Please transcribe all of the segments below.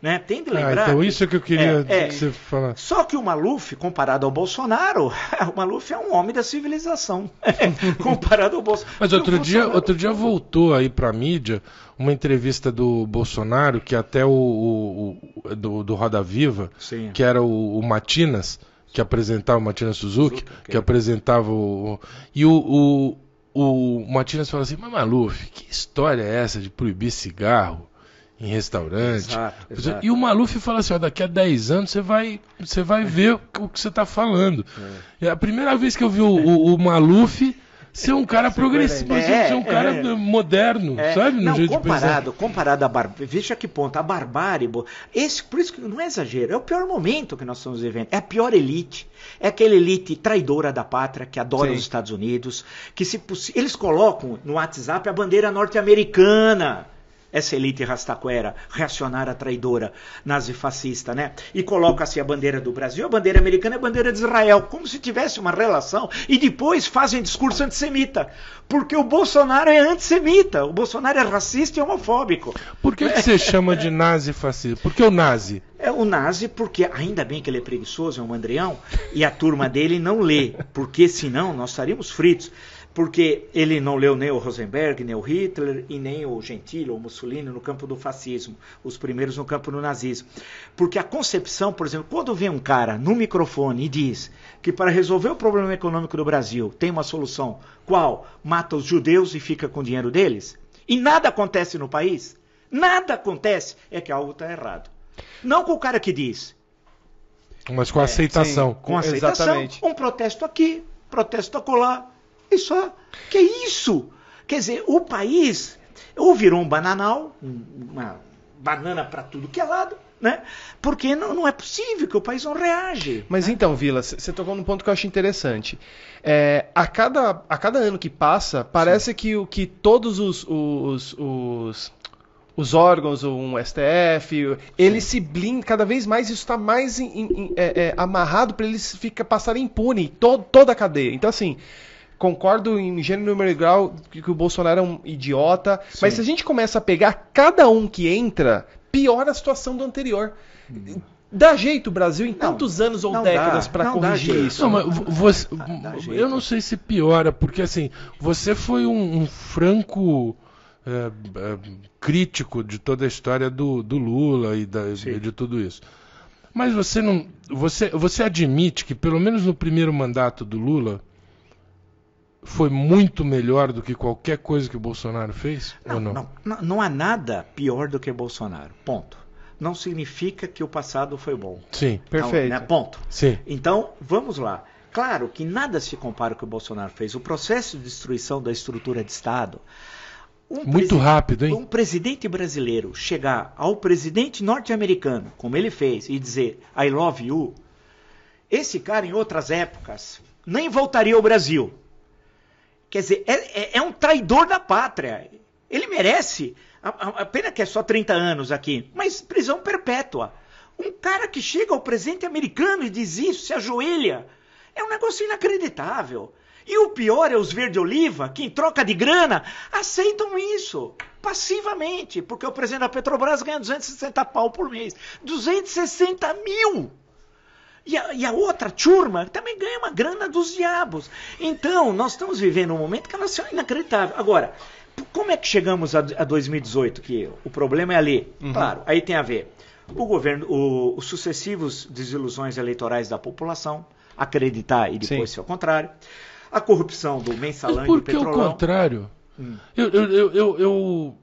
Né? Tem de ah, lembrar. Ah, então, isso é que eu queria é, que é. você Só que o Maluf, comparado ao Bolsonaro, o Maluf é um homem da civilização. comparado ao Bolsonaro. Mas outro Bolsonaro... dia, outro dia voltou aí para a mídia uma entrevista do Bolsonaro, que até o, o, o do, do, Roda Viva, Sim. que era o, o Matinas que apresentava o Matinas Suzuki, Suzuki que, que apresentava o. E o, o, o Matinas fala assim: Mas Maluf, que história é essa de proibir cigarro? em restaurante. Exato, exato. E o Maluf fala assim: ó, daqui a 10 anos você vai, você vai é. ver o que você está falando. É. é. a primeira vez que eu vi o, o, o Maluf ser um cara progressista, é, ser um cara é, moderno, é, sabe? não, comparado, comparado a bar... veja que ponto, a barbárie, esse, por isso que não é exagero, é o pior momento que nós estamos vivendo, é a pior elite, é aquela elite traidora da pátria que adora Sim. os Estados Unidos, que se eles colocam no WhatsApp a bandeira norte-americana, essa elite rastaquera, reacionária traidora, nazifascista, né? E coloca-se a bandeira do Brasil, a bandeira americana e é a bandeira de Israel, como se tivesse uma relação, e depois fazem discurso antissemita, porque o Bolsonaro é antissemita, o Bolsonaro é racista e homofóbico. Por que, que você chama de nazifascista? Por que o nazi? É o nazi porque, ainda bem que ele é preguiçoso, é um mandrião, e a turma dele não lê, porque senão nós estaríamos fritos porque ele não leu nem o Rosenberg, nem o Hitler e nem o Gentile ou Mussolini no campo do fascismo, os primeiros no campo do nazismo. Porque a concepção, por exemplo, quando vem um cara no microfone e diz que para resolver o problema econômico do Brasil tem uma solução, qual? Mata os judeus e fica com o dinheiro deles? E nada acontece no país? Nada acontece, é que algo está errado. Não com o cara que diz. Mas com é, aceitação. É, sim, com aceitação. Exatamente. Um protesto aqui, protesto acolá é só que é isso? Quer dizer, o país ou virou um bananal, uma banana para tudo que é lado, né? Porque não, não, é possível que o país não reage. Mas né? então, Vila, você tocou num ponto que eu acho interessante. É, a, cada, a cada ano que passa, parece que o que todos os, os, os, os órgãos, um STF, eles Sim. se blindam, cada vez mais isso está mais é, é, amarrado para eles ficar passarem impune to, toda a cadeia. Então, assim. Concordo em gênero número e grau que o Bolsonaro é um idiota. Sim. Mas se a gente começa a pegar cada um que entra, piora a situação do anterior. Hum. Dá jeito o Brasil em tantos anos ou décadas para corrigir isso. Não, mas você, ah, eu não sei se piora, porque assim, você foi um, um franco é, é, crítico de toda a história do, do Lula e, da, e de tudo isso. Mas você não. Você, você admite que, pelo menos no primeiro mandato do Lula, foi muito melhor do que qualquer coisa que o Bolsonaro fez? Não, não? Não, não há nada pior do que Bolsonaro. Ponto. Não significa que o passado foi bom. Sim, tá perfeito. Não, né? Ponto. Sim. Então, vamos lá. Claro que nada se compara com o que o Bolsonaro fez. O processo de destruição da estrutura de Estado. Um muito rápido, hein? Um presidente brasileiro chegar ao presidente norte-americano, como ele fez, e dizer I love you, esse cara em outras épocas nem voltaria ao Brasil. Quer dizer, é, é, é, um traidor da pátria. Ele merece. A, a, a, pena que é só 30 anos aqui, mas prisão perpétua. Um cara que chega ao presidente americano e diz isso, se ajoelha. É um negócio inacreditável. E o pior é os verde-oliva, que em troca de grana aceitam isso passivamente, porque o presidente da Petrobras ganha 260 pau por mês. 260 mil! E a, e a outra turma também ganha uma grana dos diabos. Então, nós estamos vivendo um momento que é inacreditável. Agora, como é que chegamos a, 2018? Que o problema é ali. Uhum. Claro, aí tem a ver o governo, o, os sucessivos desilusões eleitorais da população, acreditar e depois Sim. ser ao contrário, a corrupção do mensalão e do petrolão. Por que o contrário? Hum. Eu, eu, eu, eu,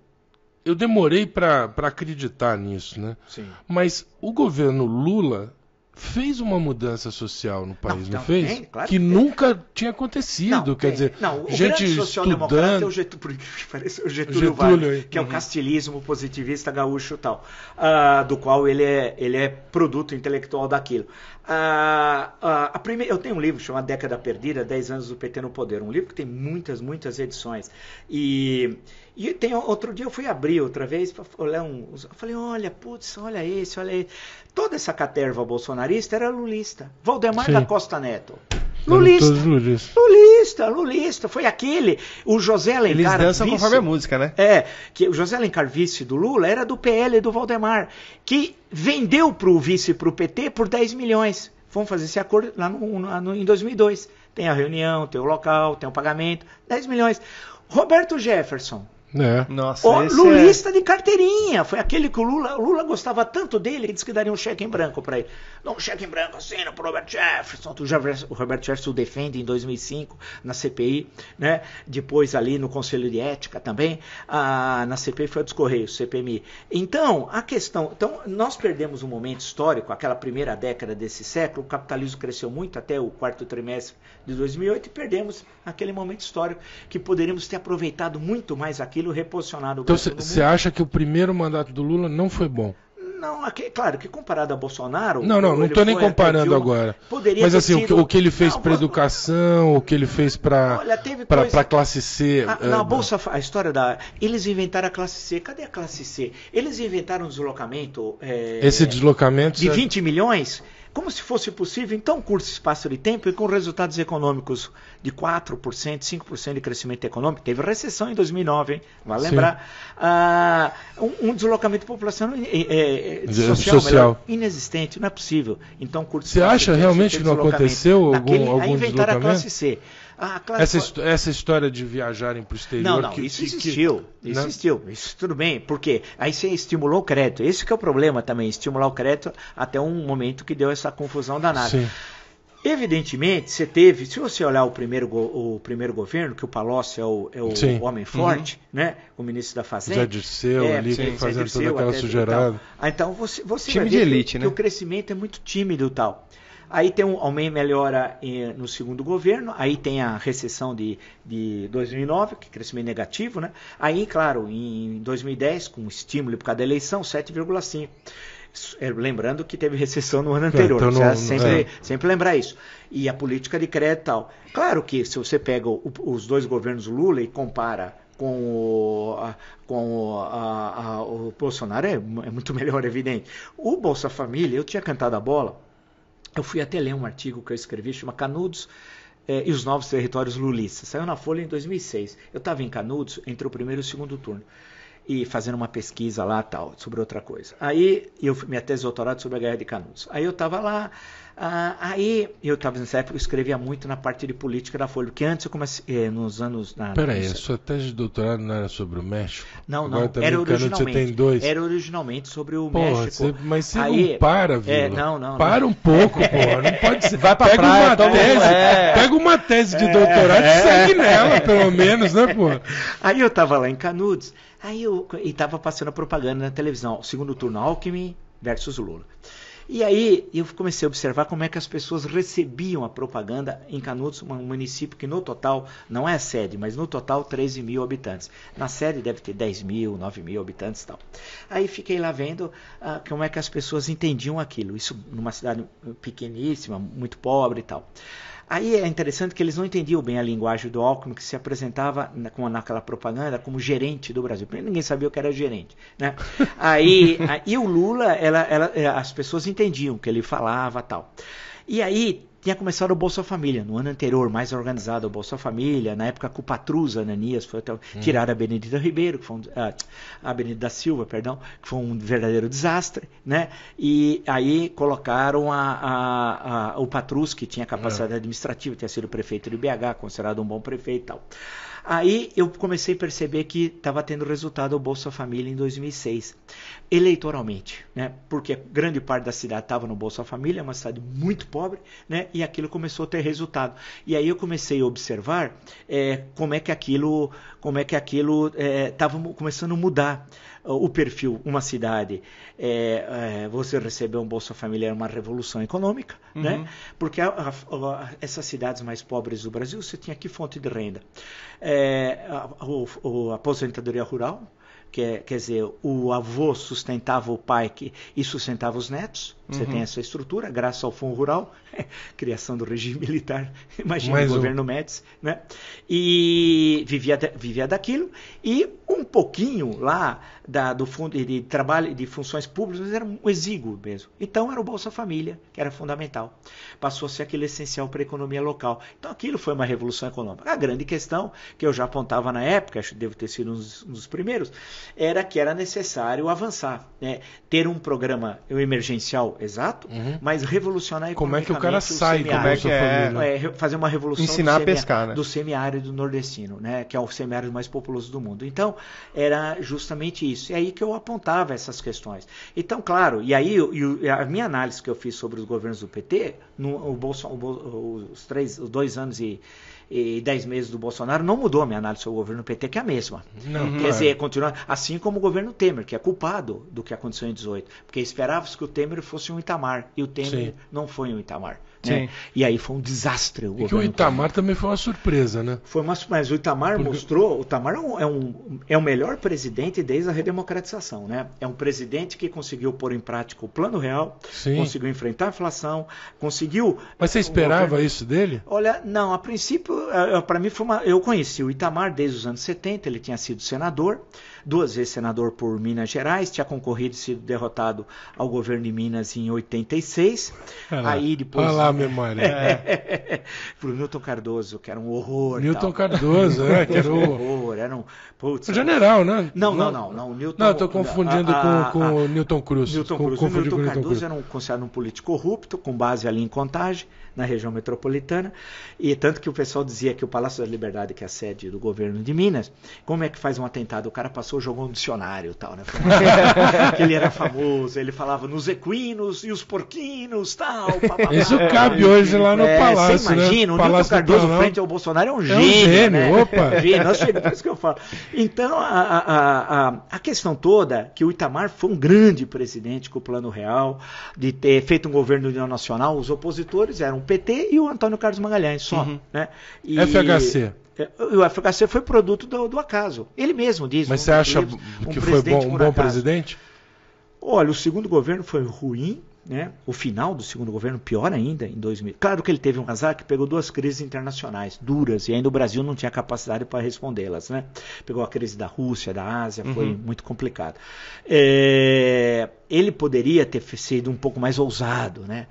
eu, demorei para acreditar nisso, né? Sim. Mas o governo Lula fez uma mudança social no país, não, não fez? Tem, claro que, que nunca tinha acontecido. Não, quer tem. dizer, não, o gente social é o Getúlio, Getúlio, Getúlio Vargas, que é uhum. o castilismo positivista gaúcho tal, uh, do qual ele é, ele é produto intelectual daquilo. Uh, ah, uh, ah, primeira, eu tenho um livro chamado Década Perdida, 10 anos do PT no Poder, um livro que tem muitas, muitas edições. E e tem outro dia eu fui abrir outra vez para olhar um, eu falei, olha, putz, olha esse, olha esse. Toda essa caterva bolsonarista era lulista. Valdemar Sim. da Costa Neto. Lulista, lulista. Lulista, lulista. Foi aquele. O José Alencar. Eles dançam vice, conforme a música, né? É. Que o José Alencar, vice do Lula, era do PL do Valdemar, que vendeu para o vice para o PT por 10 milhões. Vamos fazer esse acordo lá no, no, em 2002. Tem a reunião, tem o local, tem o pagamento. 10 milhões. Roberto Jefferson, é. Nossa, o é lulista é... de carteirinha. Foi aquele que o Lula, o Lula gostava tanto dele que disse que daria um cheque em branco para ele. Não, um cheque em branco assina pro Robert Jefferson. O Robert Jefferson o defende em 2005 na CPI, né? Depois ali no Conselho de Ética também. Ah, na CPI foi o dos Correios, CPMI. Então, a questão... Então, nós perdemos um momento histórico, aquela primeira década desse século. O capitalismo cresceu muito até o quarto trimestre de 2008 e perdemos aquele momento histórico que poderíamos ter aproveitado muito mais aquilo aquilo reposicionado. Então você acha que o primeiro mandato do Lula não foi bom? Não, aqui, claro que comparado a Bolsonaro. Não, não, não estou nem comparando Dilma, agora. Mas assim, sido... o, que, ele fez para educação, o que ele fez para coisa... a classe C. é... na Bolsa, a história da. Eles inventaram a classe C. Cadê a classe C? Eles inventaram um deslocamento. É... Esse deslocamento. De 20 milhões como se fosse possível, então, curto espaço de tempo e com resultados econômicos de 4%, 5% de crescimento econômico, teve recessão em 2009, hein? lembrar, ah, um, um, deslocamento de é, é, social, social. Melhor, inexistente, não é possível. Então, curto Você acha realmente que não aconteceu algum, Naquele, algum aí deslocamento? a classe C. Ah, essa, essa história de viajarem para o exterior. Não, não, que, isso existiu. Que, isso né? existiu. Isso tudo bem. porque Aí você estimulou o crédito. Esse que é o problema também, estimular o crédito até um momento que deu essa confusão danada. Sim. Evidentemente, você teve, se você olhar o primeiro, o primeiro governo, que o Palocci é o, é o homem uhum. forte, uhum. né? o ministro da Fazenda. Zé Dirceu é, ali, sim, fazendo Dirceu, toda aquela sugerada. Então, ah, então, você, você Time de elite, que, né? que o crescimento é muito tímido e tal. Aí tem um aumento melhora eh, no segundo governo, aí tem a recessão de, de 2009, que é crescimento negativo, né? Aí, claro, em 2010, com estímulo por causa da eleição, 7,5% eh, lembrando que teve recessão no ano é, anterior, então, não, sempre, é. sempre lembrar isso. E a política de crédito e tal. Claro que se você pega o, os dois governos Lula e compara com o, com o, a, a, o Bolsonaro, é, é muito melhor, evidente. O Bolsa Família, eu tinha cantado a bola, eu fui até ler um artigo que eu escrevi, chama Canudos eh, e os Novos Territórios Lulistas. Saiu na Folha em 2006. Eu estava em Canudos entre o primeiro e o segundo turno. E fazendo uma pesquisa lá, tal, sobre outra coisa. Aí eu minha tese de doutorado sobre a Guerra de Canudos. Aí eu estava lá, ah, aí eu estava nessa época, eu escrevia muito na parte de política da Folha, porque antes eu comecei eh, nos anos. Na, Peraí, a sua tese de doutorado não era sobre o México? Não, Agora não. Tá era originalmente. Era originalmente sobre o porra, México. Cê, mas você aí, não para, é, viu? É, não, não. Para não. um pouco, porra. Não pode ser. Vai pra pega praia, uma tese, é. Pega uma tese de é. doutorado é, e segue nela, pelo menos, né, porra? Aí eu estava lá em Canudos, aí eu e tava passando a propaganda na televisão, segundo turno Alckmin versus Lula. E aí eu comecei a observar como é que as pessoas recebiam a propaganda em Canudos, um município que no total, não é a sede, mas no total 13 mil habitantes. Na sede deve ter 10 mil, 9 mil habitantes e tal. Aí fiquei lá vendo ah, como é que as pessoas entendiam aquilo. Isso numa cidade pequeníssima, muito pobre e tal. Aí é interessante que eles não entendiam bem a linguagem do Alckmin, que se apresentava na, como naquela propaganda como gerente do Brasil. Ninguém sabia o que era gerente. Né? Aí, e o Lula, ela, ela, eh, as pessoas entendiam o que ele falava tal. E aí tinha começado o Bolsa Família, no ano anterior, mais organizado o Bolsa Família, na época com o Patrus Ananias, foi até hum. tirar a Benedita Ribeiro, que foi um, ah, a Benedita Silva, perdão, que foi um verdadeiro desastre, né? E aí colocaram a, a, a, o Patrus, que tinha capacidade é. administrativa, tinha sido prefeito de BH, considerado um bom prefeito e tal. Aí eu comecei a perceber que estava tendo resultado o Bolsa Família em 2006, eleitoralmente, né? Porque grande parte da cidade estava no Bolsa Família, é uma cidade muito pobre, né? E aquilo começou a ter resultado. E aí eu comecei a observar é, como é que aquilo, como é que aquilo estava eh, é, começando a mudar o perfil, uma cidade, é, é, você receber um Bolsa Família é uma revolução econômica, uhum. né? Porque a, a, a, essas cidades mais pobres do Brasil, você tinha aqui fonte de renda. É, a, a aposentadoria rural, quer, é, quer dizer, o avô sustentava o pai que, e sustentava os netos. Você uhum. tem essa estrutura, graças ao Fundo Rural, criação do regime militar, imagina Mais o um. governo Médici, né? E vivia, vivia daquilo, e um pouquinho lá da, do fundo de trabalho de funções públicas, era um exíguo mesmo. Então era o Bolsa Família, que era fundamental. Passou a ser aquele essencial para a economia local. Então aquilo foi uma revolução econômica. A grande questão, que eu já apontava na época, acho que devo ter sido um dos primeiros, era que era necessário avançar, né? ter um programa emergencial exato, uhum. mas revolucionar Como é que o cara sai, o como é que é... é... é fazer uma revolução Ensinar do, a pescar, né? do semiárido nordestino, né, que é o semiárido mais populoso do mundo. Então, era justamente isso. É aí que eu apontava essas questões. Então, claro, e aí e a minha análise que eu fiz sobre os governos do PT, no, o os, três, os dois anos e e 10 meses do Bolsonaro, não mudou a minha análise sobre o governo PT, que é a mesma. Não, Quer não dizer, é. continua assim como o governo Temer, que é culpado do que aconteceu em 18, porque esperava-se que o Temer fosse um Itamar, e o Temer Sim. não foi um Itamar. Né? E aí foi um desastre o e governo. o Itamar também foi uma surpresa, né? Foi uma surpresa. O Itamar porque... mostrou, o Itamar é, um, é, um, é o melhor presidente desde a redemocratização, né? É um presidente que conseguiu pôr em prática o plano real, Sim. conseguiu enfrentar a inflação, conseguiu... Mas você esperava governo... isso dele? Olha, não, a princípio é, é, para mim foi uma. Eu conheci o Itamar desde os anos 70, ele tinha sido senador, duas vezes senador por Minas Gerais, tinha concorrido e sido derrotado ao governo de Minas em 86. Olha aí depois. Olha lá a memória. É. pro Milton Cardoso, que era um horror. Milton Cardoso, é, que era um horror. Era um. Putz, general, né? Não, não, não. não, Newton, não, eu tô confundindo com, com o Milton Cruz. Milton Cruz. o Milton Cardoso era um, considerado um político corrupto, com base ali em contagem, na região metropolitana, e tanto que o pessoal dizia que o Palácio da Liberdade, que é a sede do governo de Minas, como é que faz um atentado? O cara passou, jogou um dicionário e tal, né? ele era famoso, ele falava nos equinos e os porquinos tal. Papapá. Isso cabe hoje lá no é, Palácio. Você né? imagina, né? o Nilton Cardoso frente ao Bolsonaro é um gênio. É um gênio, né? opa. Gênio, chega, isso que eu falo. Então, a, a, a, a questão toda que o Itamar foi um grande presidente com o Plano Real, de ter feito um governo de união nacional, os opositores eram o PT e o Antônio Carlos Magalhães só. Uhum. Né? E... FHC. É, o FHC foi produto do, do, acaso. Ele mesmo diz. Mas um, você acha um que foi bom, um bom acaso. presidente? Olha, o segundo governo foi ruim, né? O final do segundo governo, pior ainda, em 2000. Claro que ele teve um azar que pegou duas crises internacionais duras e ainda o Brasil não tinha capacidade para respondê-las, né? Pegou a crise da Rússia, da Ásia, foi uhum. muito complicado. É ele poderia ter sido um pouco mais ousado, né?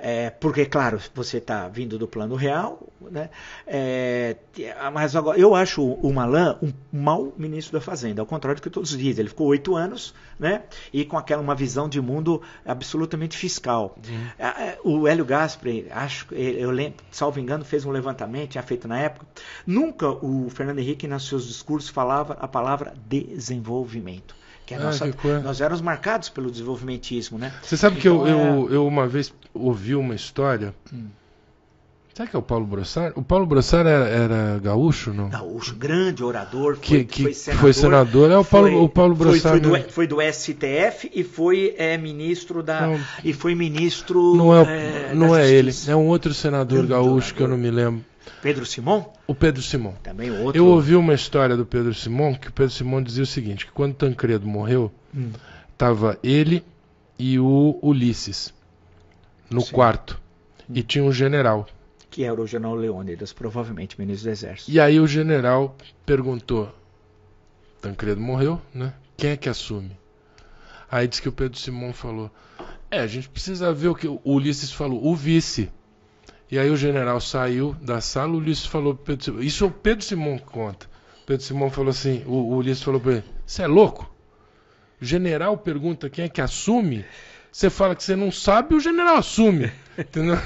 É, porque, claro, você está vindo do plano real, né? É, mas agora, eu acho o Malan um mau ministro da Fazenda, ao contrário do que todos dizem. Ele ficou oito anos, né? E com aquela uma visão de mundo absolutamente fiscal. Uhum. É, é, o Hélio Gaspre, acho, eu lembro, salvo engano, fez um levantamento, tinha feito na época. Nunca o Fernando Henrique, nos seus discursos, falava a palavra desenvolvimento que é, é nossa, que é. nós éramos marcados pelo desenvolvimentismo, né? Você sabe então, que eu, então, eu, é. eu, uma vez ouvi uma história. Hum. Sabe que é o Paulo Brossard? O Paulo Brossard era, era, gaúcho, não? Gaúcho, grande orador, foi, que, que foi senador. Foi senador, é o Paulo, foi, o Paulo Brossard. Foi, foi, do, né? foi do STF e foi é, ministro da. Não, e foi ministro. Não é, é não é ele, é um outro senador grande gaúcho orador. que eu não me lembro. Pedro Simon? O Pedro Simon. Também outro. Eu ouvi uma história do Pedro Simon, que o Pedro Simon dizia o seguinte, que quando Tancredo morreu, estava hum. ele e o Ulisses no Sim. quarto. Hum. E tinha um general. Que era o general Leônidas, provavelmente ministro do Exército. E aí o general perguntou, Tancredo morreu, né? Quem é que assume? Aí diz que o Pedro Simão falou: É, a gente precisa ver o que o Ulisses falou, o vice. E aí o general saiu da sala, o Ulisses falou, Pedro, isso o Pedro Simão conta. Pedro Simão falou assim, o, o Ulisses falou para ele, você é louco? O general pergunta quem é que assume, você fala que você não sabe o general assume. Entendeu?